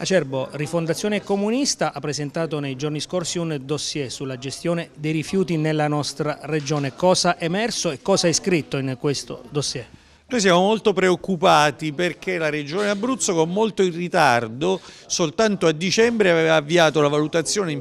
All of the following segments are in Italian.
Acerbo, Rifondazione Comunista ha presentato nei giorni scorsi un dossier sulla gestione dei rifiuti nella nostra regione. Cosa è emerso e cosa è scritto in questo dossier? Noi siamo molto preoccupati perché la Regione Abruzzo con molto in ritardo, soltanto a dicembre aveva avviato la valutazione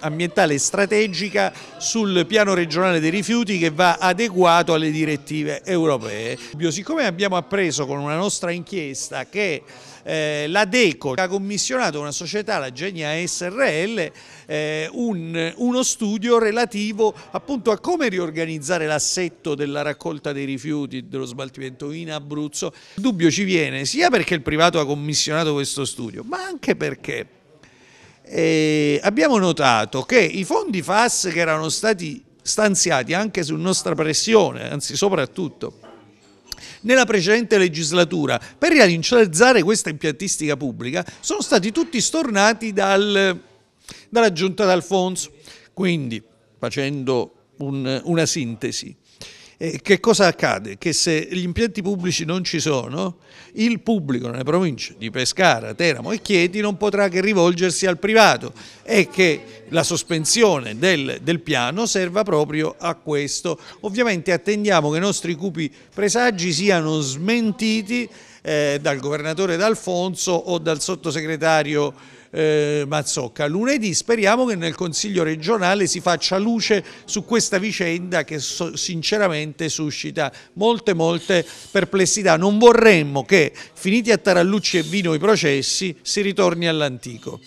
ambientale strategica sul piano regionale dei rifiuti che va adeguato alle direttive europee. Siccome abbiamo appreso con una nostra inchiesta che eh, la DECO ha commissionato una società, la Genia SRL, eh, un, uno studio relativo appunto a come riorganizzare l'assetto della raccolta dei rifiuti dello smaltimento in Abruzzo. Il dubbio ci viene sia perché il privato ha commissionato questo studio, ma anche perché eh, abbiamo notato che i fondi FAS che erano stati stanziati anche su nostra pressione, anzi soprattutto nella precedente legislatura, per rilanciare questa impiantistica pubblica, sono stati tutti stornati dal, dalla giunta d'Alfonso. Quindi, facendo un, una sintesi, eh, che cosa accade? Che se gli impianti pubblici non ci sono, il pubblico nelle province di Pescara, Teramo e Chieti non potrà che rivolgersi al privato e che la sospensione del, del piano serva proprio a questo. Ovviamente attendiamo che i nostri cupi presagi siano smentiti eh, dal governatore D'Alfonso o dal sottosegretario eh, Mazzocca lunedì. Speriamo che nel Consiglio regionale si faccia luce su questa vicenda che so, sinceramente suscita molte molte perplessità. Non vorremmo che finiti a Tarallucci e Vino i processi si ritorni all'antico.